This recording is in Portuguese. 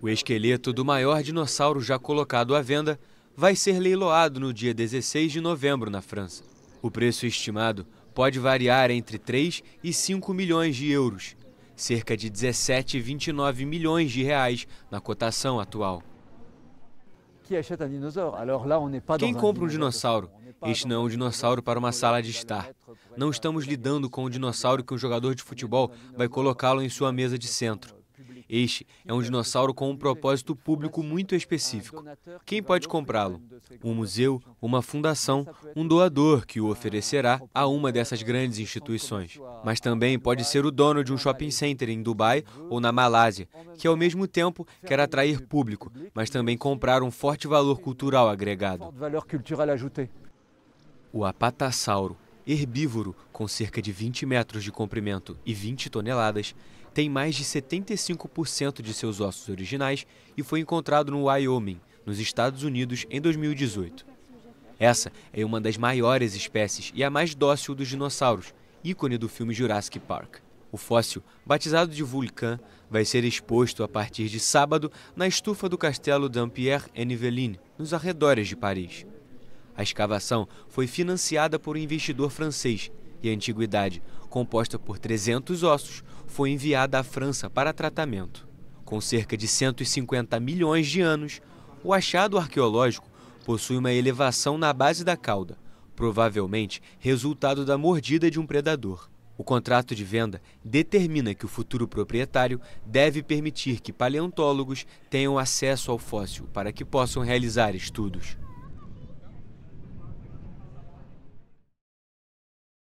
O esqueleto do maior dinossauro já colocado à venda vai ser leiloado no dia 16 de novembro na França. O preço estimado pode variar entre 3 e 5 milhões de euros, cerca de 17,29 milhões de reais na cotação atual. Quem compra um dinossauro? Este não é um dinossauro para uma sala de estar. Não estamos lidando com um dinossauro que um jogador de futebol vai colocá-lo em sua mesa de centro. Este é um dinossauro com um propósito público muito específico. Quem pode comprá-lo? Um museu, uma fundação, um doador que o oferecerá a uma dessas grandes instituições. Mas também pode ser o dono de um shopping center em Dubai ou na Malásia, que ao mesmo tempo quer atrair público, mas também comprar um forte valor cultural agregado. O apatassauro herbívoro, com cerca de 20 metros de comprimento e 20 toneladas, tem mais de 75% de seus ossos originais e foi encontrado no Wyoming, nos Estados Unidos, em 2018. Essa é uma das maiores espécies e a mais dócil dos dinossauros, ícone do filme Jurassic Park. O fóssil, batizado de Vulcan, vai ser exposto a partir de sábado na estufa do castelo Dampierre en Yvelines, nos arredores de Paris. A escavação foi financiada por um investidor francês e a antiguidade, composta por 300 ossos, foi enviada à França para tratamento. Com cerca de 150 milhões de anos, o achado arqueológico possui uma elevação na base da cauda, provavelmente resultado da mordida de um predador. O contrato de venda determina que o futuro proprietário deve permitir que paleontólogos tenham acesso ao fóssil para que possam realizar estudos.